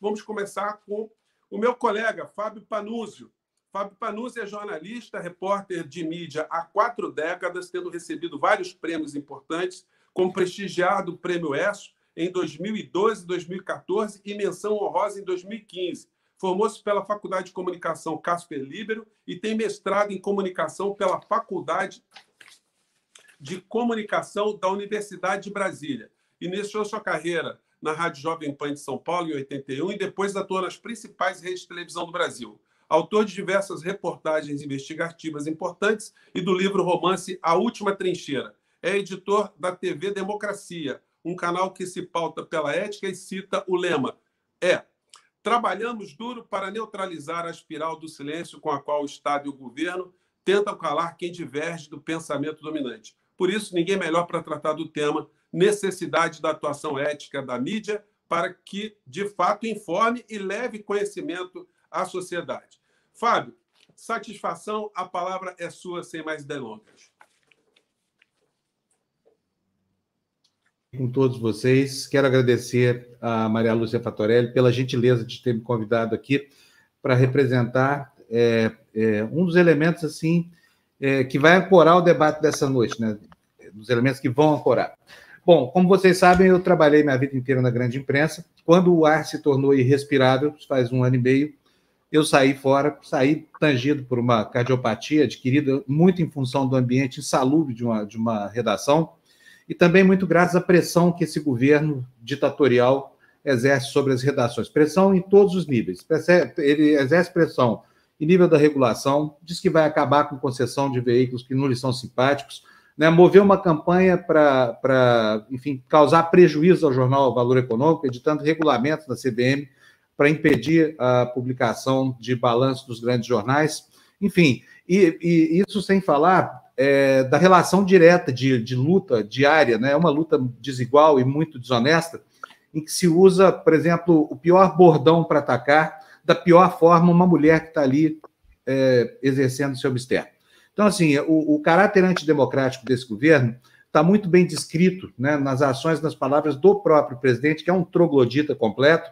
Vamos começar com o meu colega, Fábio Panúzio. Fábio Panuzzi é jornalista, repórter de mídia há quatro décadas, tendo recebido vários prêmios importantes, como prestigiado Prêmio ESSO em 2012, 2014 e menção honrosa em 2015. Formou-se pela Faculdade de Comunicação Casper Libero e tem mestrado em comunicação pela Faculdade de Comunicação da Universidade de Brasília. Iniciou sua carreira na Rádio Jovem Pan de São Paulo, em 81, e depois atuou nas principais redes de televisão do Brasil. Autor de diversas reportagens investigativas importantes e do livro romance A Última Trincheira. É editor da TV Democracia, um canal que se pauta pela ética e cita o lema: é trabalhamos duro para neutralizar a espiral do silêncio com a qual o Estado e o governo tentam calar quem diverge do pensamento dominante. Por isso, ninguém é melhor para tratar do tema necessidade da atuação ética da mídia para que, de fato, informe e leve conhecimento à sociedade. Fábio, satisfação, a palavra é sua, sem mais delongas. Com todos vocês, quero agradecer a Maria Lúcia Fatorelli pela gentileza de ter me convidado aqui para representar é, é, um dos elementos assim é, que vai ancorar o debate dessa noite, né? dos elementos que vão ancorar. Bom, como vocês sabem, eu trabalhei minha vida inteira na grande imprensa. Quando o ar se tornou irrespirável, faz um ano e meio, eu saí fora, saí tangido por uma cardiopatia adquirida muito em função do ambiente insalubre de uma, de uma redação e também muito graças à pressão que esse governo ditatorial exerce sobre as redações. Pressão em todos os níveis. Ele exerce pressão em nível da regulação, diz que vai acabar com concessão de veículos que não lhe são simpáticos, né, mover uma campanha para, enfim, causar prejuízo ao jornal Valor Econômico, editando regulamentos da CBM para impedir a publicação de balanço dos grandes jornais. Enfim, e, e isso sem falar é, da relação direta de, de luta diária, né? É uma luta desigual e muito desonesta, em que se usa, por exemplo, o pior bordão para atacar, da pior forma, uma mulher que está ali é, exercendo seu mistério. Então, assim, o, o caráter antidemocrático desse governo está muito bem descrito né, nas ações, nas palavras do próprio presidente, que é um troglodita completo,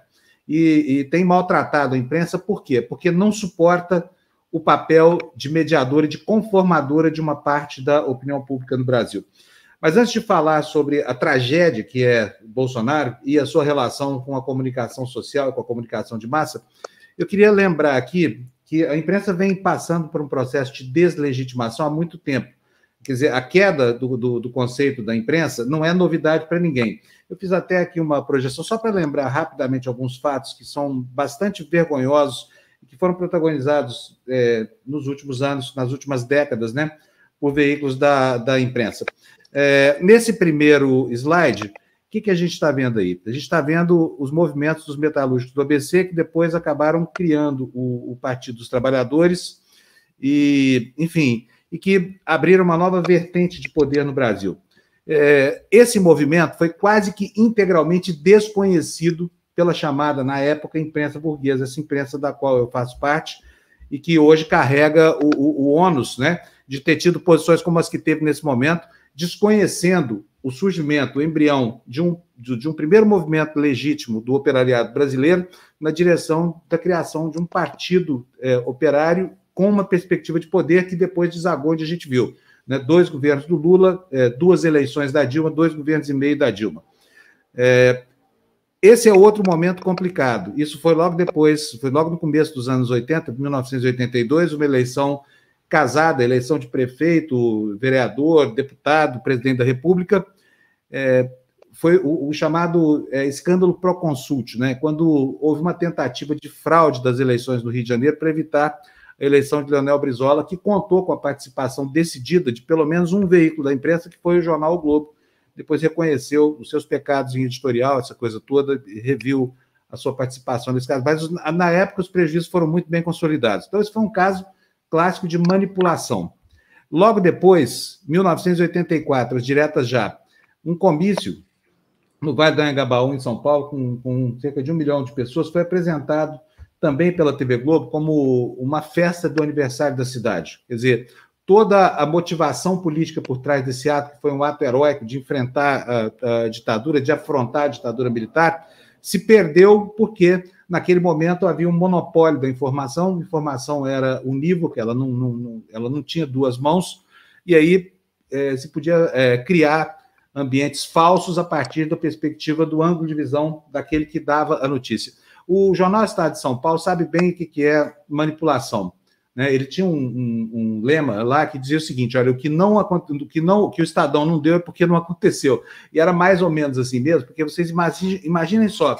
e, e, tem maltratado a imprensa, por quê? Porque não suporta o papel de mediadora e de conformadora de uma parte da opinião pública no Brasil. Mas antes de falar sobre a tragédia que é Bolsonaro e a sua relação com a comunicação social e com a comunicação de massa, eu queria lembrar aqui que a imprensa vem passando por um processo de deslegitimação há muito tempo. Quer dizer, a queda do, do, do conceito da imprensa não é novidade para ninguém. Eu fiz até aqui uma projeção, só para lembrar rapidamente alguns fatos que são bastante vergonhosos e que foram protagonizados é, nos últimos anos, nas últimas décadas, né, por veículos da, da imprensa. É, nesse primeiro slide, que, que a gente está vendo aí? A gente está vendo os movimentos dos metalúrgicos do ABC, que depois acabaram criando o, o Partido dos Trabalhadores, e, enfim, e que abriram uma nova vertente de poder no Brasil. É, esse movimento foi quase que integralmente desconhecido pela chamada, na época, imprensa burguesa, essa imprensa da qual eu faço parte, e que hoje carrega o, o, o ônus né, de ter tido posições como as que teve nesse momento, desconhecendo o surgimento, o embrião de um, de, de um primeiro movimento legítimo do operariado brasileiro na direção da criação de um partido é, operário com uma perspectiva de poder que depois desagou onde a gente viu. Né? Dois governos do Lula, é, duas eleições da Dilma, dois governos e meio da Dilma. É, esse é outro momento complicado. Isso foi logo depois, foi logo no começo dos anos 80, 1982, uma eleição casada, eleição de prefeito, vereador, deputado, presidente da República, é, foi o, o chamado é, escândalo Proconsult, né? quando houve uma tentativa de fraude das eleições no Rio de Janeiro para evitar a eleição de Leonel Brizola, que contou com a participação decidida de pelo menos um veículo da imprensa, que foi o jornal o Globo. Depois reconheceu os seus pecados em editorial, essa coisa toda, e reviu a sua participação nesse caso. Mas, na época, os prejuízos foram muito bem consolidados. Então, esse foi um caso clássico de manipulação. Logo depois, 1984, as diretas já um comício no Vale do Anhangabaú, em São Paulo, com, com, cerca de um milhão de pessoas, foi apresentado também pela TV Globo como uma festa do aniversário da cidade. Quer dizer, toda a motivação política por trás desse ato, que foi um ato heróico de enfrentar a, a ditadura, de afrontar a ditadura militar, se perdeu porque, naquele momento, havia um monopólio da informação, a informação era unívoca, ela não, não, não ela não tinha duas mãos, e aí é, se podia é, criar ambientes falsos a partir da perspectiva do ângulo de visão daquele que dava a notícia. O Jornal Estado de São Paulo sabe bem o que é manipulação. Né? Ele tinha um, um, um, lema lá que dizia o seguinte: olha, o que não o que não, o que o Estadão não deu é porque não aconteceu. E era mais ou menos assim mesmo, porque vocês imaginem, imaginem só.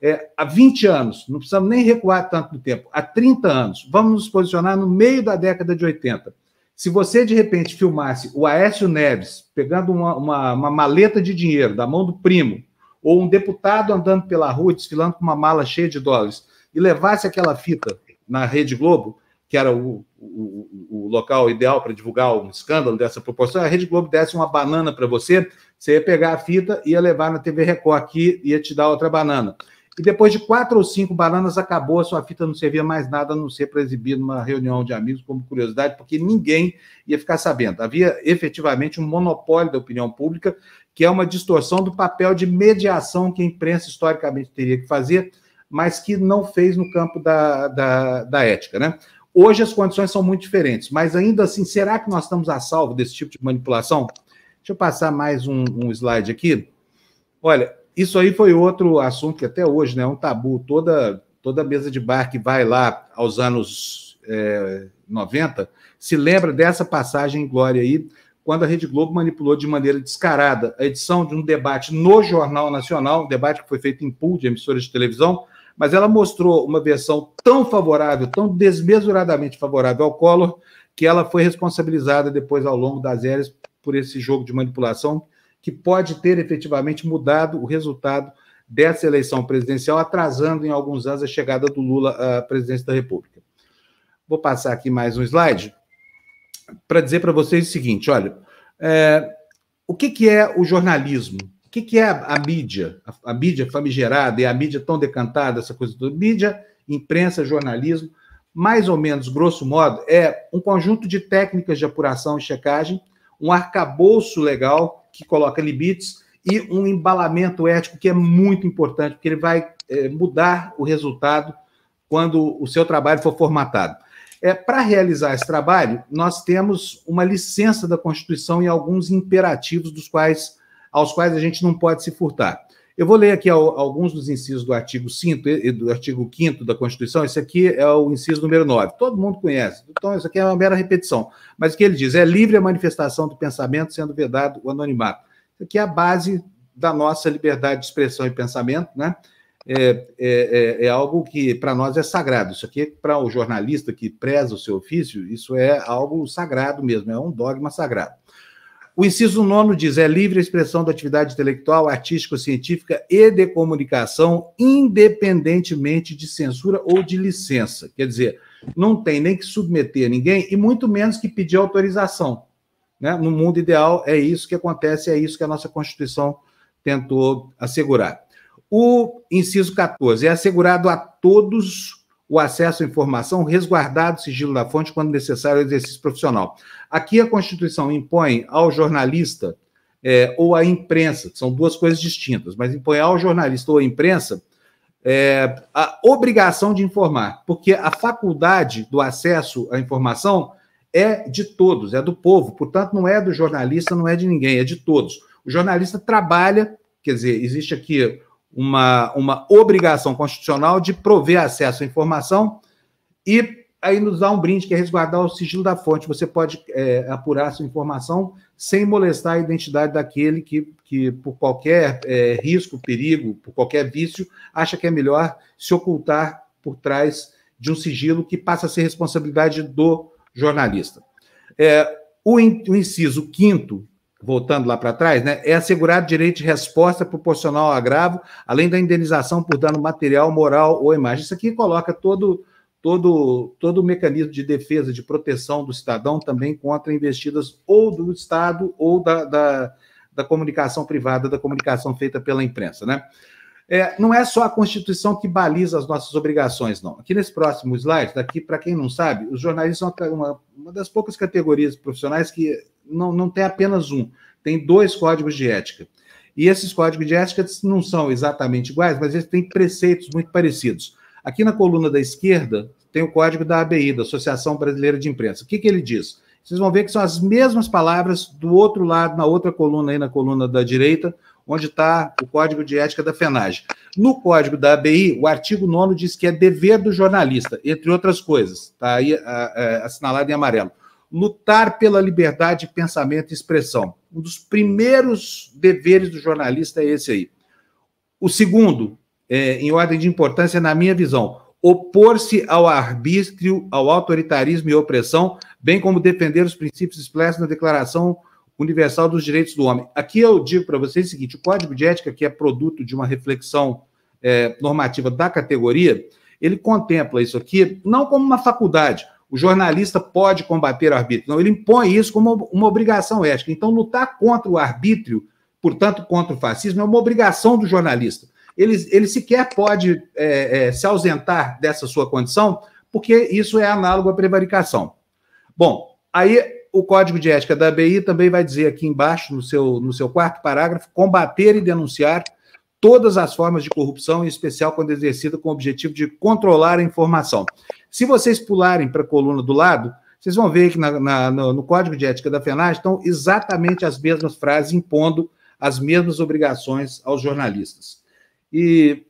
É, há 20 anos, não precisamos nem recuar tanto tempo, há 30 anos, vamos nos posicionar no meio da década de 80 se você, de repente, filmasse o Aécio Neves pegando uma, uma, uma maleta de dinheiro da mão do primo, ou um deputado andando pela rua desfilando com uma mala cheia de dólares, e levasse aquela fita na Rede Globo, que era o, o, o local ideal para divulgar um escândalo dessa proporção, a Rede Globo desse uma banana para você, você ia pegar a fita, ia levar na TV Record aqui, ia te dar outra banana. E depois de quatro ou cinco bananas, acabou, a sua fita não servia mais nada, a não ser para exibir numa reunião de amigos, como curiosidade, porque ninguém ia ficar sabendo. Havia efetivamente um monopólio da opinião pública, que é uma distorção do papel de mediação que a imprensa historicamente teria que fazer, mas que não fez no campo da, da, da ética. Né? Hoje as condições são muito diferentes, mas ainda assim, será que nós estamos a salvo desse tipo de manipulação? Deixa eu passar mais um, um slide aqui. Olha, isso aí foi outro assunto que até hoje né, é um tabu. Toda, toda mesa de bar que vai lá aos anos é, 90 se lembra dessa passagem em glória aí, quando a Rede Globo manipulou de maneira descarada a edição de um debate no Jornal Nacional, um debate que foi feito em pool de emissoras de televisão, mas ela mostrou uma versão tão favorável, tão desmesuradamente favorável ao Collor, que ela foi responsabilizada depois, ao longo das eras, por esse jogo de manipulação que pode ter efetivamente mudado o resultado dessa eleição presidencial, atrasando em alguns anos a chegada do Lula à presidência da República. Vou passar aqui mais um slide para dizer para vocês o seguinte: olha, é, o que, que é o jornalismo? O que, que é a, a mídia? A, a, mídia famigerada e a mídia tão decantada, essa coisa toda. Mídia, imprensa, jornalismo, mais ou menos, grosso modo, é um conjunto de técnicas de apuração e checagem um arcabouço legal que coloca limites e um embalamento ético que é muito importante, porque ele vai é, mudar o resultado quando o seu trabalho for formatado. É, Para realizar esse trabalho, nós temos uma licença da Constituição e alguns imperativos dos quais, aos quais a gente não pode se furtar. Eu vou ler aqui alguns dos incisos do artigo 5 e do artigo 5 da Constituição. Esse aqui é o inciso número 9. Todo mundo conhece. Então, isso aqui é uma mera repetição. Mas o que ele diz? É livre a manifestação do pensamento, sendo vedado o anonimato. Isso aqui é a base da nossa liberdade de expressão e pensamento, né? É, é, é, é algo que para nós é sagrado. Isso aqui, para o jornalista que preza o seu ofício, isso é algo sagrado mesmo, é um dogma sagrado. O inciso nono diz: é livre a expressão da atividade intelectual, artística, científica e de comunicação, independentemente de censura ou de licença. Quer dizer, não tem nem que submeter ninguém e muito menos que pedir autorização. Né? No mundo ideal, é isso que acontece, é isso que a nossa Constituição tentou assegurar. O inciso 14: é assegurado a todos o acesso à informação, resguardado o sigilo da fonte quando necessário ao exercício profissional. Aqui a Constituição impõe ao jornalista é, ou à imprensa, são duas coisas distintas, mas impõe ao jornalista ou à imprensa é, a obrigação de informar, porque a faculdade do acesso à informação é de todos, é do povo, portanto, não é do jornalista, não é de ninguém, é de todos. O jornalista trabalha, quer dizer, existe aqui uma, uma obrigação constitucional de prover acesso à informação e aí nos dá um brinde, que é resguardar o sigilo da fonte. Você pode é, apurar sua informação sem molestar a identidade daquele que, que por qualquer é, risco, perigo, por qualquer vício, acha que é melhor se ocultar por trás de um sigilo que passa a ser responsabilidade do jornalista. É, o, in, o inciso quinto voltando lá para trás, né, é assegurado direito de resposta proporcional ao agravo, além da indenização por dano material, moral ou imagem. Isso aqui coloca todo, todo, todo o mecanismo de defesa, de proteção do cidadão também contra investidas ou do Estado ou da, da, da comunicação privada, da comunicação feita pela imprensa. Né? É, não é só a Constituição que baliza as nossas obrigações, não. Aqui nesse próximo slide, daqui, para quem não sabe, os jornalistas são uma, uma das poucas categorias profissionais que não, não tem apenas um, tem dois códigos de ética. E esses códigos de ética não são exatamente iguais, mas eles têm preceitos muito parecidos. Aqui na coluna da esquerda tem o código da ABI, da Associação Brasileira de Imprensa. O que, que ele diz? Vocês vão ver que são as mesmas palavras do outro lado, na outra coluna aí, na coluna da direita, onde está o código de ética da FENAGE. No código da ABI, o artigo 9 diz que é dever do jornalista, entre outras coisas, está aí assinalado em amarelo lutar pela liberdade de pensamento e expressão. Um dos primeiros deveres do jornalista é esse aí. O segundo, é, em ordem de importância, na minha visão, opor-se ao arbítrio, ao autoritarismo e opressão, bem como defender os princípios expressos na Declaração Universal dos Direitos do Homem. Aqui eu digo para vocês o seguinte: o Código de Ética, que é produto de uma reflexão é, normativa da categoria, ele contempla isso aqui não como uma faculdade, o jornalista pode combater o arbítrio. Não, ele impõe isso como uma obrigação ética. Então, lutar contra o arbítrio, portanto, contra o fascismo, é uma obrigação do jornalista. Ele, ele sequer pode é, é, se ausentar dessa sua condição, porque isso é análogo à prevaricação. Bom, aí o Código de Ética da ABI também vai dizer aqui embaixo, no seu, no seu quarto parágrafo, combater e denunciar todas as formas de corrupção, em especial quando exercida com o objetivo de controlar a informação. Se vocês pularem para a coluna do lado, vocês vão ver que na, na, no, no, Código de Ética da FENAG estão exatamente as mesmas frases impondo as mesmas obrigações aos jornalistas. E,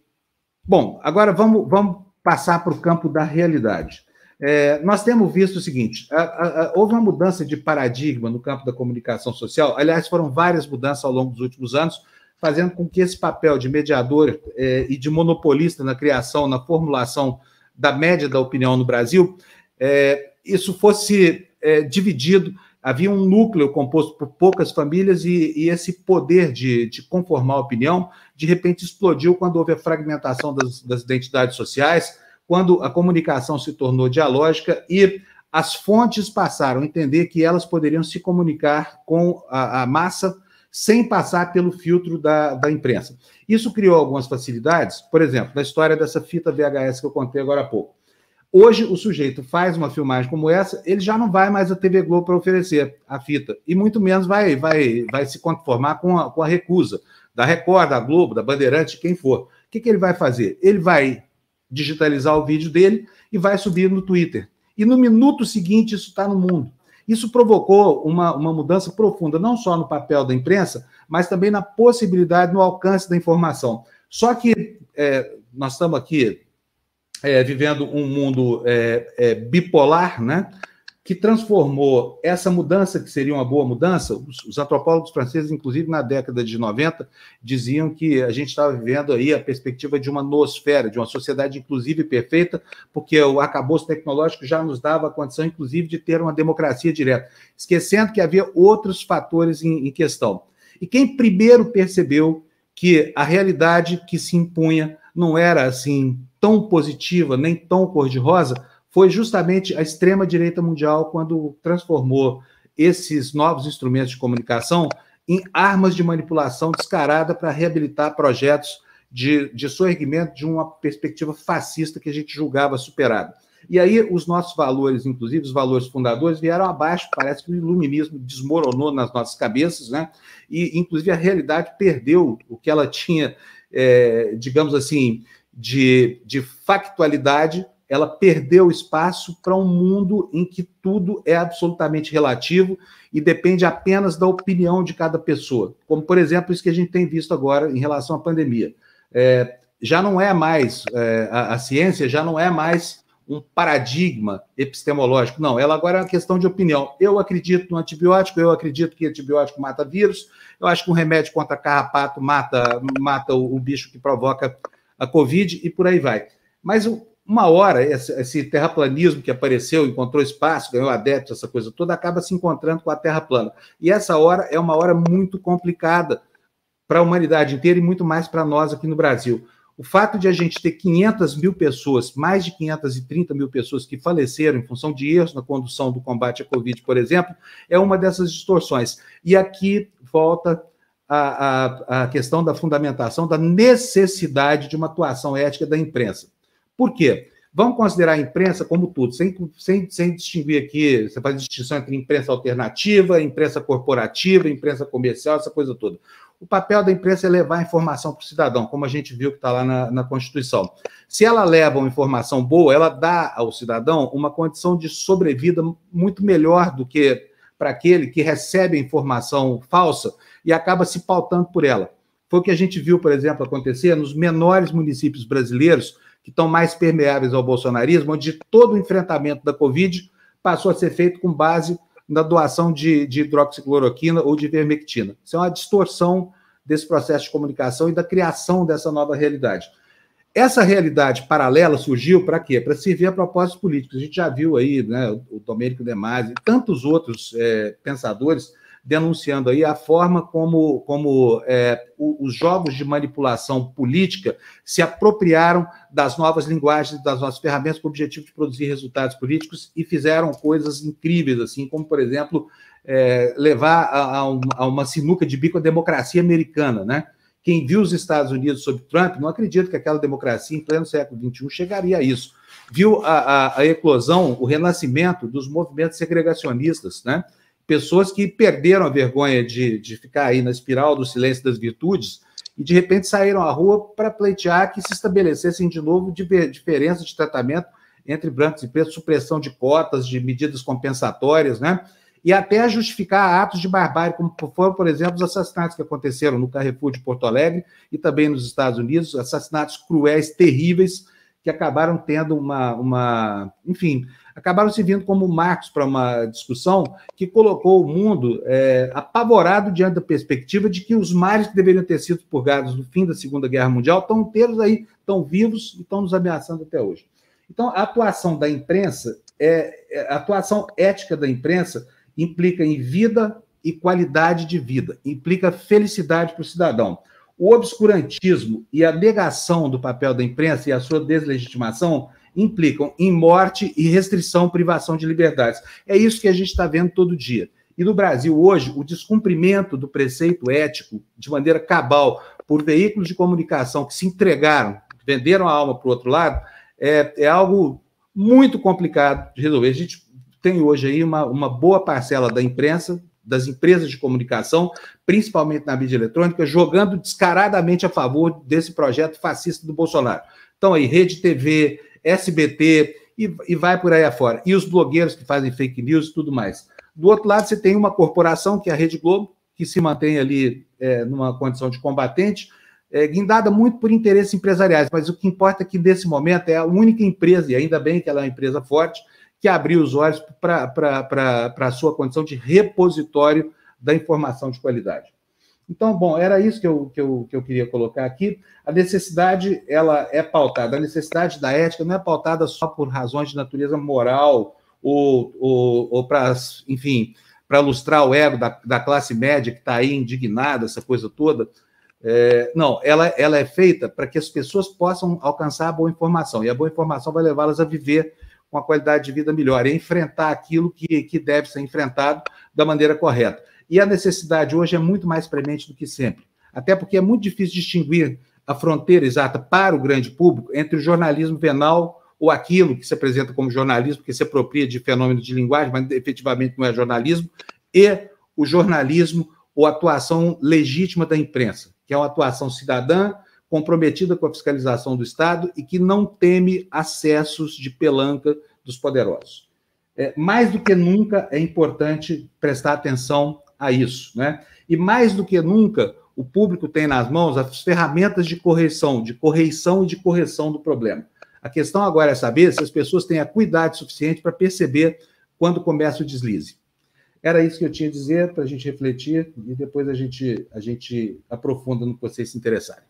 bom, agora vamos, vamos passar para o campo da realidade. É, nós temos visto o seguinte: a, a, a, houve uma mudança de paradigma no campo da comunicação social. Aliás, foram várias mudanças ao longo dos últimos anos, fazendo com que esse papel de mediador é, e de monopolista na criação, na formulação da média da opinião no Brasil, é, isso fosse é, dividido, havia um núcleo composto por poucas famílias e, e esse poder de, de, conformar a opinião, de repente explodiu quando houve a fragmentação das, das identidades sociais, quando a comunicação se tornou dialógica e as fontes passaram a entender que elas poderiam se comunicar com a, a massa sem passar pelo filtro da, da imprensa. Isso criou algumas facilidades, por exemplo, na história dessa fita VHS que eu contei agora há pouco. Hoje, o sujeito faz uma filmagem como essa, ele já não vai mais à TV Globo para oferecer a fita, e muito menos vai, vai, vai se conformar com a, com a recusa da Record, da Globo, da Bandeirante, quem for. O que, que ele vai fazer? Ele vai digitalizar o vídeo dele e vai subir no Twitter. E no minuto seguinte, isso está no mundo. Isso provocou uma, uma mudança profunda, não só no papel da imprensa, mas também na possibilidade, no alcance da informação. Só que é, nós estamos aqui é, vivendo um mundo é, é bipolar, né? que transformou essa mudança, que seria uma boa mudança, os, os, antropólogos franceses, inclusive na década de 90, diziam que a gente estava vivendo aí a perspectiva de uma nosfera, de uma sociedade inclusive perfeita, porque o acabouço tecnológico já nos dava a condição, inclusive, de ter uma democracia direta, esquecendo que havia outros fatores em, em questão. E quem primeiro percebeu que a realidade que se impunha não era assim tão positiva, nem tão cor-de-rosa, foi justamente a extrema-direita mundial quando transformou esses novos instrumentos de comunicação em armas de manipulação descarada para reabilitar projetos de, de soerguimento de uma perspectiva fascista que a gente julgava superada. E aí os nossos valores, inclusive os valores fundadores, vieram abaixo, parece que o iluminismo desmoronou nas nossas cabeças, né? E, inclusive, a realidade perdeu o que ela tinha, é, digamos assim, de, de factualidade ela perdeu espaço para um mundo em que tudo é absolutamente relativo e depende apenas da opinião de cada pessoa. Como, por exemplo, isso que a gente tem visto agora em relação à pandemia. É, já não é mais, é, a, a, ciência já não é mais um paradigma epistemológico, não, ela agora é uma questão de opinião. Eu acredito no antibiótico, eu acredito que antibiótico mata vírus, eu acho que um remédio contra carrapato mata, mata o, o bicho que provoca a Covid e por aí vai. Mas o, uma hora, esse terraplanismo que apareceu, encontrou espaço, ganhou adeptos, essa coisa toda, acaba se encontrando com a Terra plana. E essa hora é uma hora muito complicada para a humanidade inteira e muito mais para nós aqui no Brasil. O fato de a gente ter 500 mil pessoas, mais de 530 mil pessoas que faleceram em função de erros na condução do combate à Covid, por exemplo, é uma dessas distorções. E aqui volta a, a, a questão da fundamentação da necessidade de uma atuação ética da imprensa. Por quê? Vamos considerar a imprensa como tudo, sem, sem, sem distinguir aqui, você faz distinção entre imprensa alternativa, imprensa corporativa, imprensa comercial, essa coisa toda. O papel da imprensa é levar a informação para o cidadão, como a gente viu que está lá na, na, Constituição. Se ela leva uma informação boa, ela dá ao cidadão uma condição de sobrevida muito melhor do que para aquele que recebe a informação falsa e acaba se pautando por ela. Foi o que a gente viu, por exemplo, acontecer nos menores municípios brasileiros que estão mais permeáveis ao bolsonarismo, onde todo o enfrentamento da Covid passou a ser feito com base na doação de, de hidroxicloroquina ou de vermectina. Isso é uma distorção desse processo de comunicação e da criação dessa nova realidade. Essa realidade paralela surgiu para quê? Para servir a propósitos políticos. A gente já viu aí né, o Domênico Demasi e tantos outros é, pensadores denunciando aí a forma como, como é, os jogos de manipulação política se apropriaram das novas linguagens, das nossas ferramentas com o objetivo de produzir resultados políticos e fizeram coisas incríveis, assim como, por exemplo, é, levar a, a, uma, a uma sinuca de bico a democracia americana, né? Quem viu os Estados Unidos sob Trump não acredita que aquela democracia em pleno século XXI chegaria a isso. Viu a, a, a eclosão, o renascimento dos movimentos segregacionistas, né? pessoas que perderam a vergonha de, de ficar aí na espiral do silêncio das virtudes e de repente saíram à rua para pleitear que se estabelecessem de novo diferenças de tratamento entre brancos e pretos, supressão de cotas, de medidas compensatórias, né? E até justificar atos de barbárie, como foram, por exemplo, os assassinatos que aconteceram no Carrefour de Porto Alegre e também nos Estados Unidos, assassinatos cruéis, terríveis, que acabaram tendo uma, uma enfim, acabaram se vindo como marcos para uma discussão que colocou o mundo é, apavorado diante da perspectiva de que os mares que deveriam ter sido purgados no fim da Segunda Guerra Mundial estão inteiros aí, estão vivos e estão nos ameaçando até hoje. Então, a atuação da imprensa, é, é, a atuação ética da imprensa implica em vida e qualidade de vida, implica felicidade para o cidadão. O obscurantismo e a negação do papel da imprensa e a sua deslegitimação implicam em morte e restrição, privação de liberdades. É isso que a gente está vendo todo dia. E no Brasil, hoje, o descumprimento do preceito ético de maneira cabal por veículos de comunicação que se entregaram, venderam a alma para o outro lado, é, é algo muito complicado de resolver. A gente tem hoje aí uma, uma boa parcela da imprensa, das empresas de comunicação, principalmente na mídia eletrônica, jogando descaradamente a favor desse projeto fascista do Bolsonaro. Então, aí, Rede TV, SBT e, e vai por aí afora. E os blogueiros que fazem fake news e tudo mais. Do outro lado, você tem uma corporação, que é a Rede Globo, que se mantém ali é, numa condição de combatente, é, guindada muito por interesses empresariais. Mas o que importa é que, nesse momento, é a única empresa, e ainda bem que ela é uma empresa forte, que abriu os olhos para a sua condição de repositório da informação de qualidade. Então, bom, era isso que eu, que eu, que eu queria colocar aqui. A necessidade, ela é pautada, a necessidade da ética não é pautada só por razões de natureza moral ou, ou, ou para, enfim, para ilustrar o ego da, da classe média que está aí indignada, essa coisa toda. É, não, ela, ela é feita para que as pessoas possam alcançar a boa informação, e a boa informação vai levá-las a viver com uma qualidade de vida melhor, e enfrentar aquilo que, que deve ser enfrentado da maneira correta. E a necessidade hoje é muito mais premente do que sempre, até porque é muito difícil distinguir a fronteira exata para o grande público entre o jornalismo venal ou aquilo que se apresenta como jornalismo, que se apropria de fenômeno de linguagem, mas efetivamente não é jornalismo, e o jornalismo ou atuação legítima da imprensa, que é uma atuação cidadã comprometida com a fiscalização do Estado e que não teme acessos de pelanca dos poderosos. É, mais do que nunca é importante prestar atenção a isso. Né? E mais do que nunca, o público tem nas mãos as ferramentas de correção, de correição e de correção do problema. A questão agora é saber se as pessoas têm a cuidado suficiente para perceber quando começa o deslize. Era isso que eu tinha a dizer para a gente refletir e depois a gente, a gente aprofunda no que vocês se interessarem.